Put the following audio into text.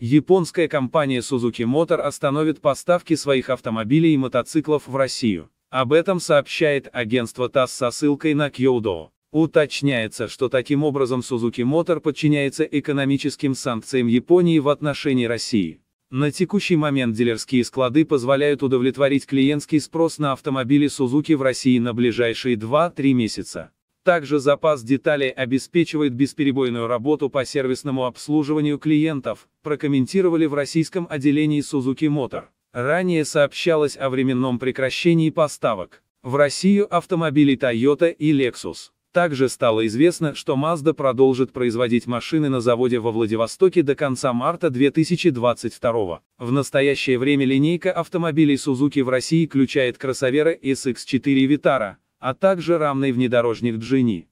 Японская компания Suzuki Motor остановит поставки своих автомобилей и мотоциклов в Россию. Об этом сообщает агентство ТАСС со ссылкой на Кьюдо. Уточняется, что таким образом Suzuki Motor подчиняется экономическим санкциям Японии в отношении России. На текущий момент дилерские склады позволяют удовлетворить клиентский спрос на автомобили Suzuki в России на ближайшие 2-3 месяца. Также запас деталей обеспечивает бесперебойную работу по сервисному обслуживанию клиентов, прокомментировали в российском отделении Suzuki Motor. Ранее сообщалось о временном прекращении поставок. В Россию автомобилей Toyota и Lexus. Также стало известно, что Mazda продолжит производить машины на заводе во Владивостоке до конца марта 2022. В настоящее время линейка автомобилей Suzuki в России включает кроссоверы SX4 и Vitara, а также рамный внедорожник Джини.